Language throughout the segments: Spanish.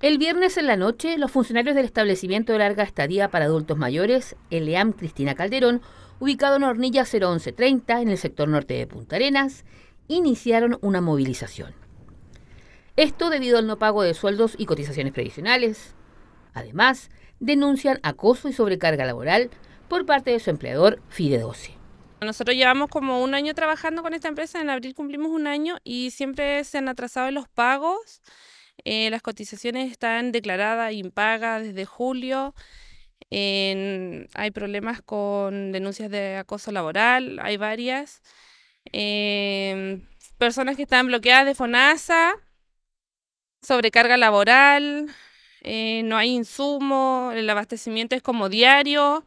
El viernes en la noche, los funcionarios del establecimiento de larga estadía para adultos mayores, el e Cristina Calderón, ubicado en Hornilla 01130, en el sector norte de Punta Arenas, iniciaron una movilización. Esto debido al no pago de sueldos y cotizaciones previsionales. Además, denuncian acoso y sobrecarga laboral por parte de su empleador FIDE 12. Nosotros llevamos como un año trabajando con esta empresa, en abril cumplimos un año y siempre se han atrasado los pagos. Eh, las cotizaciones están declaradas, impagas desde julio. hay problemas con denuncias de acoso laboral, hay varias. Em, personas que están bloqueadas de FONASA, sobrecarga laboral, eh, no hay insumo, el abastecimiento es como diario.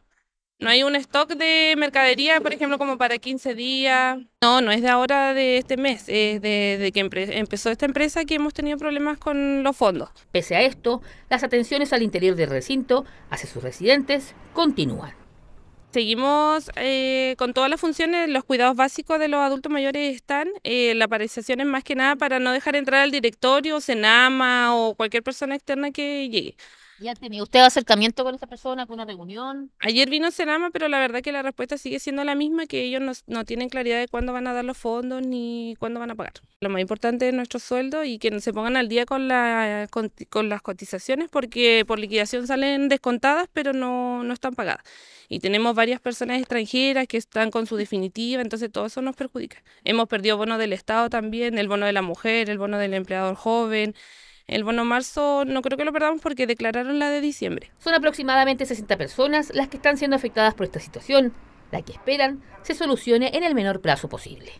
No hay un stock de mercadería, por ejemplo, como para 15 días. No, no es de ahora de este mes, es de, que empezó esta empresa que hemos tenido problemas con los fondos. Pese a esto, las atenciones al interior del recinto hacia sus residentes continúan. Seguimos eh, con todas las funciones, los cuidados básicos de los adultos mayores están, eh, la paralización es más que nada para no dejar entrar al directorio, Senama o cualquier persona externa que llegue. ¿Ya ha usted acercamiento con esa persona, con una reunión? Ayer vino Senama, pero la verdad que la respuesta sigue siendo la misma, que ellos no, tienen claridad de cuándo van a dar los fondos ni cuándo van a pagar. Lo más importante es nuestro sueldo y que se pongan al día con, la, con, las cotizaciones, porque por liquidación salen descontadas, pero no, no están pagadas. Y tenemos varias personas extranjeras que están con su definitiva, entonces todo eso nos perjudica. Hemos perdido bonos del Estado también, el bono de la mujer, el bono del empleador joven el bono marzo no creo que lo perdamos porque declararon la de diciembre. Son aproximadamente 60 personas las que están siendo afectadas por esta situación, la que esperan se solucione en el menor plazo posible.